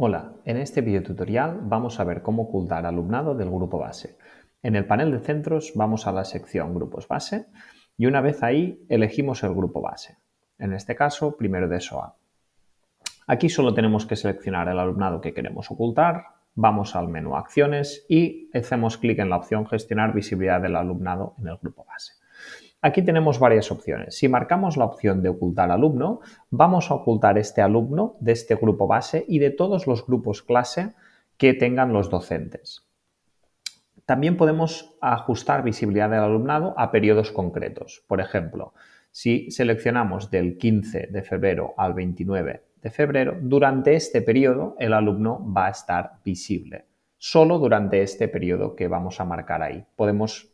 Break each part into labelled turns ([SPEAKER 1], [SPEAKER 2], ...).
[SPEAKER 1] Hola, en este tutorial vamos a ver cómo ocultar alumnado del grupo base. En el panel de centros vamos a la sección grupos base y una vez ahí elegimos el grupo base. En este caso, primero de SOA. Aquí solo tenemos que seleccionar el alumnado que queremos ocultar, vamos al menú acciones y hacemos clic en la opción gestionar visibilidad del alumnado en el grupo base. Aquí tenemos varias opciones. Si marcamos la opción de ocultar alumno, vamos a ocultar este alumno de este grupo base y de todos los grupos clase que tengan los docentes. También podemos ajustar visibilidad del alumnado a periodos concretos. Por ejemplo, si seleccionamos del 15 de febrero al 29 de febrero, durante este periodo el alumno va a estar visible. Solo durante este periodo que vamos a marcar ahí. Podemos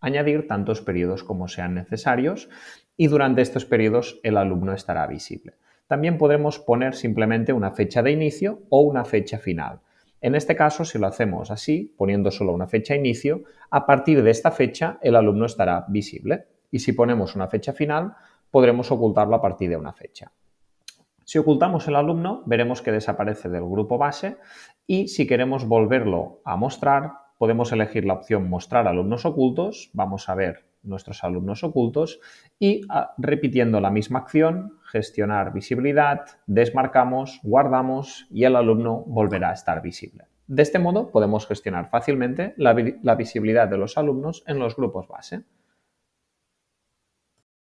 [SPEAKER 1] añadir tantos periodos como sean necesarios y durante estos periodos el alumno estará visible. También podemos poner simplemente una fecha de inicio o una fecha final. En este caso, si lo hacemos así, poniendo solo una fecha de inicio, a partir de esta fecha el alumno estará visible. Y si ponemos una fecha final, podremos ocultarlo a partir de una fecha. Si ocultamos el alumno, veremos que desaparece del grupo base y si queremos volverlo a mostrar, podemos elegir la opción mostrar alumnos ocultos, vamos a ver nuestros alumnos ocultos y ah, repitiendo la misma acción, gestionar visibilidad, desmarcamos, guardamos y el alumno volverá a estar visible. De este modo podemos gestionar fácilmente la visibilidad de los alumnos en los grupos base.